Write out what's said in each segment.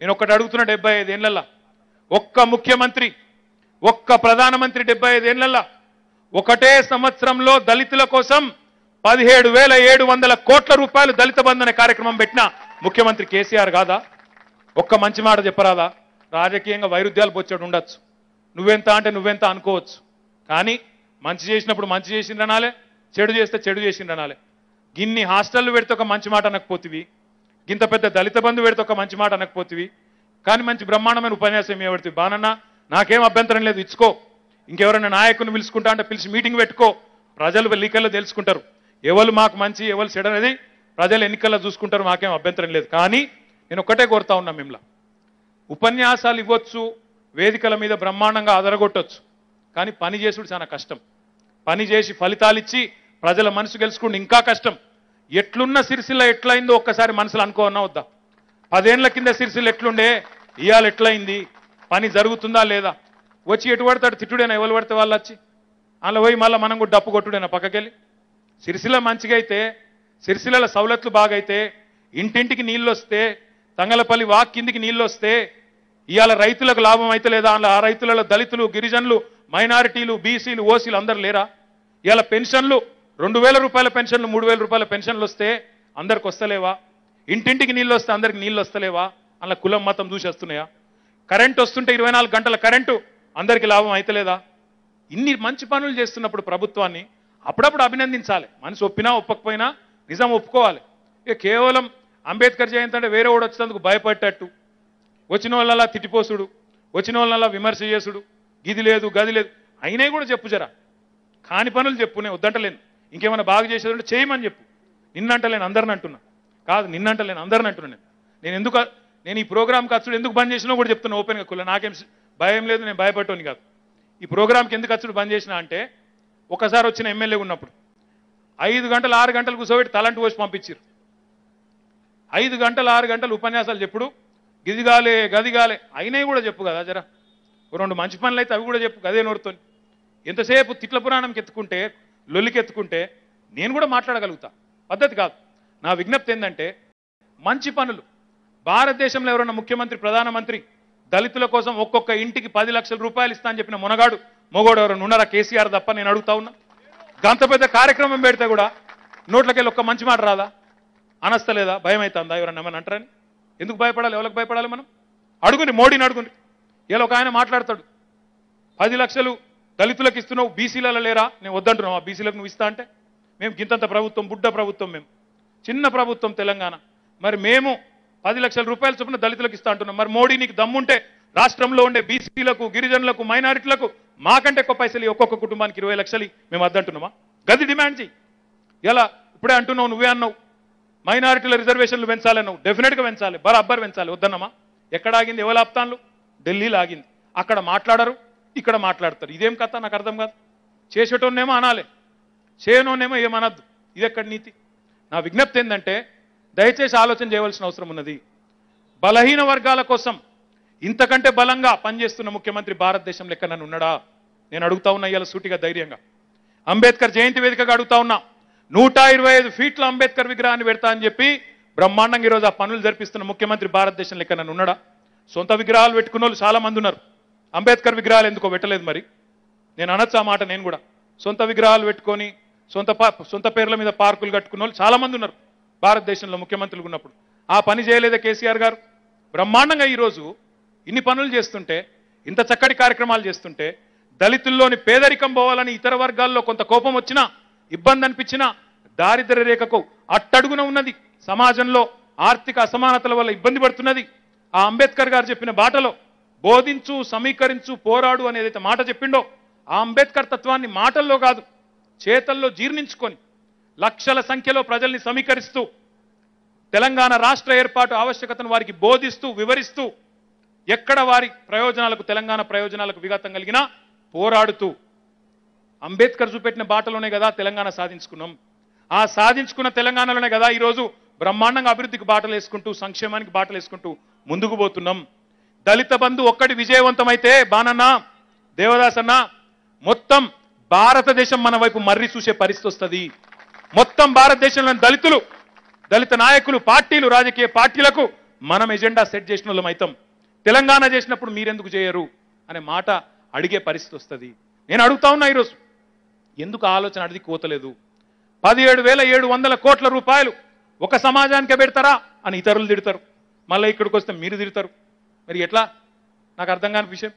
నేను ఒక్కటి అడుగుతున్నా డెబ్బై ఐదేళ్లల్లా ఒక్క ముఖ్యమంత్రి ఒక్క ప్రధానమంత్రి డెబ్బై ఐదేళ్లల్లా ఒకటే సంవత్సరంలో దళితుల కోసం పదిహేడు వేల ఏడు వందల కోట్ల రూపాయలు దళిత బంధన కార్యక్రమం పెట్టిన ముఖ్యమంత్రి కేసీఆర్ కాదా ఒక్క మంచి మాట చెప్పరాదా రాజకీయంగా వైరుధ్యాలు పొచ్చాడు ఉండొచ్చు నువ్వెంత అంటే నువ్వెంత అనుకోవచ్చు కానీ మంచి చేసినప్పుడు మంచి చేసిండనాలే చెడు చేస్తే చెడు చేసిండనాలే గిన్ని హాస్టల్లో పెడితే ఒక మంచి మాట అనకపోతివి ఇంత పెద్ద దళిత బంధు పెడితే ఒక మంచి మాట అనకపోతివి కానీ మంచి బ్రహ్మాండమైన ఉపన్యాసం ఇవ్వబడుతుంది బానన్న నాకేం అభ్యంతరం లేదు ఇచ్చుకో ఇంకెవరైనా నాయకుని పిలుచుకుంటా అంటే పిలిచి మీటింగ్ పెట్టుకో ప్రజలు ఎన్నికల్లో తెలుసుకుంటారు ఎవరు మాకు మంచి ఎవరు చెడు అనేది ప్రజలు ఎన్నికల్లో చూసుకుంటారు మాకేం అభ్యంతరం లేదు కానీ నేను ఒక్కటే కోరుతా ఉన్నా మిమ్మల్ని ఉపన్యాసాలు ఇవ్వచ్చు వేదికల మీద బ్రహ్మాండంగా ఆదరగొట్టొచ్చు కానీ పని చేసుడు చాలా కష్టం పని చేసి ఫలితాలు ఇచ్చి ప్రజల మనసు గెలుచుకుంటే ఇంకా కష్టం ఎట్లున్న సిరిసిల్ల ఎట్లయిందో ఒక్కసారి మనసులో అనుకోవన్నా వద్దా పదేళ్ల కింద సిరిసిల్ల ఎట్లుండే ఇవాళ ఎట్లయింది పని జరుగుతుందా లేదా వచ్చి ఎటు పడతాడు తిట్టుడేనా ఎవరు పడితే వాళ్ళు వచ్చి అలా పోయి మళ్ళీ మనం కూడా డప్పు కొట్టుడేనా పక్కకెళ్ళి సిరిసిల్ల మంచిగా అయితే సిరిసిల్ల సవలతులు బాగైతే ఇంటింటికి నీళ్ళు వస్తే తంగలపల్లి వాక్ కిందికి నీళ్ళు వస్తే ఇవాళ రైతులకు లాభం అయితే లేదా అలా ఆ రైతులలో దళితులు గిరిజనులు మైనారిటీలు బీసీలు ఓసీలు అందరు లేరా ఇవాళ పెన్షన్లు రెండు వేల రూపాయల పెన్షన్లు మూడు వేల రూపాయల పెన్షన్లు వస్తే అందరికి వస్తలేవా ఇంటింటికి నీళ్ళు వస్తే అందరికి నీళ్ళు వస్తలేవా అన్న కులం మతం చూసేస్తున్నాయా వస్తున్నాయా వస్తుంటే ఇరవై నాలుగు గంటల కరెంటు అందరికి లాభం అవుతలేదా ఇన్ని మంచి పనులు చేస్తున్నప్పుడు ప్రభుత్వాన్ని అప్పుడప్పుడు అభినందించాలి మనసు ఒప్పినా ఒప్పకపోయినా నిజం ఒప్పుకోవాలి ఇక కేవలం అంబేద్కర్ జయంతి అంటే వేరే వాడు వచ్చేందుకు భయపడ్డట్టు వచ్చిన వాళ్ళలా తిట్టిపోసుడు వచ్చిన వాళ్ళలా విమర్శ చేసుడు గిది లేదు గది లేదు అయినా కూడా చెప్పు జరా కాని పనులు చెప్పునే వద్దంటలేను ఇంకేమైనా బాగా అంటే చేయమని చెప్పు నిన్నంటలేను అందరిని అంటున్నా కాదు నిన్నంటలేను అందరిని అంటున్నా నేను నేను ఎందుకు నేను ఈ ప్రోగ్రామ్ ఖర్చుడు ఎందుకు బంద్ చేసినా కూడా చెప్తున్నా ఓపెన్గా కుల్ల నాకేం భయం లేదు నేను భయపడ్డోని కాదు ఈ ప్రోగ్రామ్కి ఎందుకు ఖర్చుడు బంద్ చేసినా అంటే ఒకసారి వచ్చిన ఎమ్మెల్యే ఉన్నప్పుడు ఐదు గంటలు ఆరు గంటలు కూర్చోబెట్టి తలంటు పోసి పంపించారు ఐదు గంటలు ఆరు గంటలు ఉపన్యాసాలు చెప్పుడు గిదిగాలే గదిగాలే అయినవి కూడా చెప్పు కదా జరా రెండు మంచి పనులు అయితే అవి కూడా చెప్పు గదే నోరుతో ఎంతసేపు తిట్ల పురాణంకి ఎత్తుకుంటే లొల్లికెత్తుకుంటే నేను కూడా మాట్లాడగలుగుతా పద్ధతి కాదు నా విజ్ఞప్తి ఏంటంటే మంచి పనులు భారతదేశంలో ఎవరన్నా ముఖ్యమంత్రి ప్రధానమంత్రి దళితుల కోసం ఒక్కొక్క ఇంటికి పది లక్షల రూపాయలు ఇస్తా అని చెప్పిన మునగాడు మొగోడు ఎవరైనా ఉన్నారా కేసీఆర్ తప్ప నేను అడుగుతా ఉన్నా గంత పెద్ద కార్యక్రమం పెడితే కూడా నోట్లకెళ్ళి ఒక్క మంచి మాట రాదా అనస్తలేదా భయం అవుతుందా ఎవరన్నా ఏమని అంటారని ఎందుకు భయపడాలి ఎవరికి భయపడాలి మనం అడుగుని మోడీని అడుగుని ఇలా ఒక ఆయన మాట్లాడతాడు పది లక్షలు దళితులకు ఇస్తున్నావు బీసీలలో లేరా నేను వద్దంటున్నావు ఆ బీసీలకు నువ్వు ఇస్తా అంటే మేము గింతంత ప్రభుత్వం బుడ్డ ప్రభుత్వం మేము చిన్న ప్రభుత్వం తెలంగాణ మరి మేము పది లక్షల రూపాయలు చొప్పున దళితులకు ఇస్తా అంటున్నాం మరి మోడీ నీకు దమ్ముంటే రాష్ట్రంలో ఉండే బీసీలకు గిరిజనులకు మైనారిటీలకు మాకంటే ఎక్కువ పైసలు ఒక్కొక్క కుటుంబానికి ఇరవై లక్షలు మేము అద్దంటున్నామా గది డిమాండ్ చేయి ఇలా ఇప్పుడే అంటున్నావు నువ్వే అన్నావు మైనారిటీల రిజర్వేషన్లు పెంచాలన్నావు డెఫినెట్గా పెంచాలి బరాబర్ పెంచాలి వద్దన్నమా ఎక్కడ ఆగింది ఎవరు ఆప్తాన్లు ఢిల్లీలో ఆగింది అక్కడ మాట్లాడరు ఇక్కడ మాట్లాడతారు ఇదేం కథ నాకు అర్థం కాదు చేసేటోనేమో అనాలి చేయనోనేమో ఏమనద్దు ఇది ఎక్కడ నీతి నా విజ్ఞప్తి ఏంటంటే దయచేసి ఆలోచన చేయవలసిన అవసరం ఉన్నది బలహీన వర్గాల కోసం ఇంతకంటే బలంగా పనిచేస్తున్న ముఖ్యమంత్రి భారతదేశం లెక్క నన్ను ఉన్నాడా నేను అడుగుతా ఉన్నా ఇలా సూటిగా ధైర్యంగా అంబేద్కర్ జయంతి వేదికగా అడుగుతా ఉన్నా నూట ఇరవై ఐదు ఫీట్ల అంబేద్కర్ విగ్రహాన్ని పెడతా అని చెప్పి బ్రహ్మాండంగా ఈరోజు ఆ పనులు జరిపిస్తున్న ముఖ్యమంత్రి భారతదేశం లెక్క నన్ను ఉన్నాడా సొంత విగ్రహాలు పెట్టుకున్న వాళ్ళు చాలా మంది ఉన్నారు అంబేద్కర్ విగ్రహాలు ఎందుకో పెట్టలేదు మరి నేను అనొచ్చు ఆ మాట నేను కూడా సొంత విగ్రహాలు పెట్టుకొని సొంత సొంత పేర్ల మీద పార్కులు కట్టుకున్న వాళ్ళు చాలామంది ఉన్నారు భారతదేశంలో ముఖ్యమంత్రులు ఉన్నప్పుడు ఆ పని చేయలేదా కేసీఆర్ గారు బ్రహ్మాండంగా ఈరోజు ఇన్ని పనులు చేస్తుంటే ఇంత చక్కటి కార్యక్రమాలు చేస్తుంటే దళితుల్లోని పేదరికం పోవాలని ఇతర వర్గాల్లో కొంత కోపం వచ్చినా ఇబ్బంది అనిపించినా దారిద్ర్య రేఖకు అట్టడుగున ఉన్నది సమాజంలో ఆర్థిక అసమానతల వల్ల ఇబ్బంది పడుతున్నది ఆ అంబేద్కర్ గారు చెప్పిన బాటలో బోధించు సమీకరించు పోరాడు ఏదైతే మాట చెప్పిండో ఆ అంబేద్కర్ తత్వాన్ని మాటల్లో కాదు చేతల్లో జీర్ణించుకొని లక్షల సంఖ్యలో ప్రజల్ని సమీకరిస్తూ తెలంగాణ రాష్ట్ర ఏర్పాటు ఆవశ్యకతను వారికి బోధిస్తూ వివరిస్తూ ఎక్కడ వారి ప్రయోజనాలకు తెలంగాణ ప్రయోజనాలకు విఘాతం కలిగినా పోరాడుతూ అంబేద్కర్ చూపెట్టిన బాటలోనే కదా తెలంగాణ సాధించుకున్నాం ఆ సాధించుకున్న తెలంగాణలోనే కదా ఈరోజు బ్రహ్మాండంగా అభివృద్ధికి బాటలు వేసుకుంటూ సంక్షేమానికి బాటలు వేసుకుంటూ ముందుకు పోతున్నాం దళిత బంధు ఒక్కటి విజయవంతమైతే బానన్న అన్న మొత్తం భారతదేశం మన వైపు మర్రి చూసే పరిస్థితి వస్తుంది మొత్తం భారతదేశంలోని దళితులు దళిత నాయకులు పార్టీలు రాజకీయ పార్టీలకు మనం ఎజెండా సెట్ చేసిన వాళ్ళం అవుతాం తెలంగాణ చేసినప్పుడు మీరెందుకు చేయరు అనే మాట అడిగే పరిస్థితి వస్తుంది నేను అడుగుతా ఉన్నా ఈరోజు ఎందుకు ఆలోచన అడిగి కోతలేదు పదిహేడు వేల ఏడు వందల కోట్ల రూపాయలు ఒక సమాజానికే పెడతారా అని ఇతరులు తిడతారు మళ్ళీ ఇక్కడికి వస్తే మీరు తిడతారు మరి ఎట్లా నాకు అర్థం కాని విషయం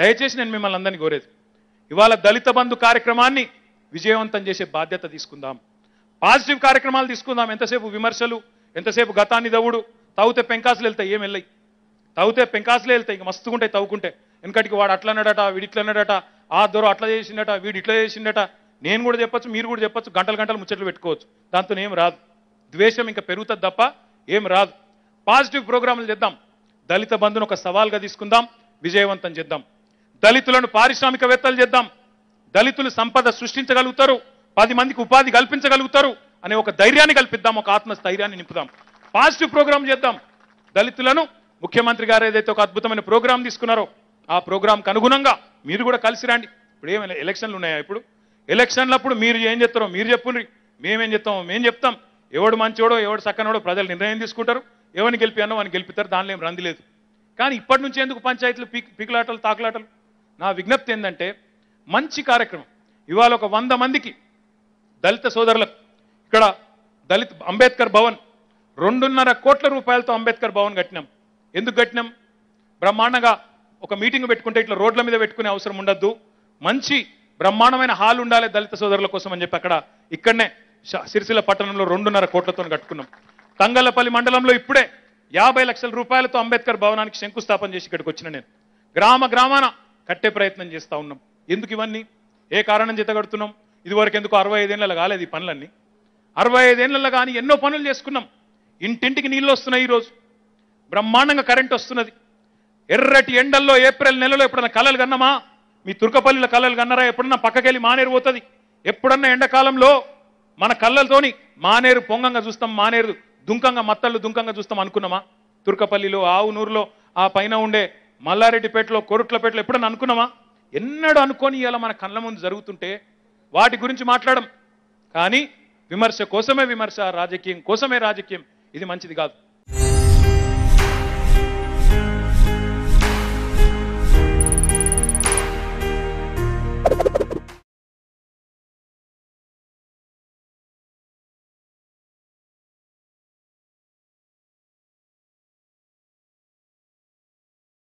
దయచేసి నేను మిమ్మల్ని అందరినీ కోరేది ఇవాళ దళిత బంధు కార్యక్రమాన్ని విజయవంతం చేసే బాధ్యత తీసుకుందాం పాజిటివ్ కార్యక్రమాలు తీసుకుందాం ఎంతసేపు విమర్శలు ఎంతసేపు గతాన్ని దవుడు తాగితే పెంకాసులు వెళ్తాయి ఏం వెళ్ళాయి తాగితే పెంకాసులు వెళ్తాయి ఇంక మస్తుకుంటాయి తవ్వుకుంటే వెనకటికి వాడు అట్లా వీడి వీడు అన్నాడట ఆ దొర అట్లా చేసిండట వీడు ఇట్లా చేసిండట నేను కూడా చెప్పొచ్చు మీరు కూడా చెప్పచ్చు గంటలు గంటలు ముచ్చట్లు పెట్టుకోవచ్చు దాంతో ఏం రాదు ద్వేషం ఇంకా పెరుగుతుంది తప్ప ఏం రాదు పాజిటివ్ ప్రోగ్రాంలు చేద్దాం దళిత బంధును ఒక సవాల్గా తీసుకుందాం విజయవంతం చేద్దాం దళితులను పారిశ్రామికవేత్తలు చేద్దాం దళితులు సంపద సృష్టించగలుగుతారు పది మందికి ఉపాధి కల్పించగలుగుతారు అనే ఒక ధైర్యాన్ని కల్పిద్దాం ఒక ఆత్మస్థైర్యాన్ని నింపుదాం పాజిటివ్ ప్రోగ్రామ్ చేద్దాం దళితులను ముఖ్యమంత్రి గారు ఏదైతే ఒక అద్భుతమైన ప్రోగ్రామ్ తీసుకున్నారో ఆ ప్రోగ్రామ్కి అనుగుణంగా మీరు కూడా కలిసి రండి ఇప్పుడు ఏమైనా ఎలక్షన్లు ఉన్నాయా ఇప్పుడు ఎలక్షన్లప్పుడు మీరు ఏం చెప్తారో మీరు చెప్పుని మేమేం చెప్తామో మేము చెప్తాం ఎవడు మంచివాడో ఎవడు సక్కనోడో ప్రజలు నిర్ణయం తీసుకుంటారు ఎవరిని గెలిపానో వాడిని గెలిపిస్తారు దానిలో ఏం రంది లేదు కానీ ఇప్పటి నుంచి ఎందుకు పంచాయతీలు పీక్ పీకులాటలు తాకులాటలు నా విజ్ఞప్తి ఏంటంటే మంచి కార్యక్రమం ఇవాళ ఒక వంద మందికి దళిత సోదరులకు ఇక్కడ దళిత అంబేద్కర్ భవన్ రెండున్నర కోట్ల రూపాయలతో అంబేద్కర్ భవన్ కట్టినాం ఎందుకు కట్టినాం బ్రహ్మాండంగా ఒక మీటింగ్ పెట్టుకుంటే ఇట్లా రోడ్ల మీద పెట్టుకునే అవసరం ఉండద్దు మంచి బ్రహ్మాండమైన హాల్ ఉండాలి దళిత సోదరుల కోసం అని చెప్పి అక్కడ ఇక్కడనే సిరిసిల్ల పట్టణంలో రెండున్నర కోట్లతో కట్టుకున్నాం తంగలపల్లి మండలంలో ఇప్పుడే యాభై లక్షల రూపాయలతో అంబేద్కర్ భవనానికి శంకుస్థాపన చేసి ఇక్కడికి వచ్చిన నేను గ్రామ గ్రామాన కట్టే ప్రయత్నం చేస్తూ ఉన్నాం ఎందుకు ఇవన్నీ ఏ కారణం చేత కడుతున్నాం ఇదివరకు ఎందుకు అరవై ఐదేళ్ళలో కాలేదు ఈ పనులన్నీ అరవై ఐదేళ్ళలో కానీ ఎన్నో పనులు చేసుకున్నాం ఇంటింటికి నీళ్ళు వస్తున్నాయి ఈరోజు బ్రహ్మాండంగా కరెంట్ వస్తున్నది ఎర్రటి ఎండల్లో ఏప్రిల్ నెలలో ఎప్పుడన్నా కలలు కన్నామా మీ తుర్కపల్లిలో కలలు కన్నారా ఎప్పుడన్నా పక్కకెళ్ళి మానేరు పోతుంది ఎప్పుడన్నా ఎండాకాలంలో మన కళ్ళలతోని మానేరు పొంగంగా చూస్తాం మానేరు దుంకంగా మత్తళ్ళు దుంకంగా చూస్తాం అనుకున్నామా తుర్కపల్లిలో ఆవునూరులో ఆ పైన ఉండే మల్లారెడ్డిపేటలో కొరుట్లపేటలో ఎప్పుడన్నా అనుకున్నామా ఎన్నడూ అనుకొని ఇలా మన కళ్ళ ముందు జరుగుతుంటే వాటి గురించి మాట్లాడడం కానీ విమర్శ కోసమే విమర్శ రాజకీయం కోసమే రాజకీయం ఇది మంచిది కాదు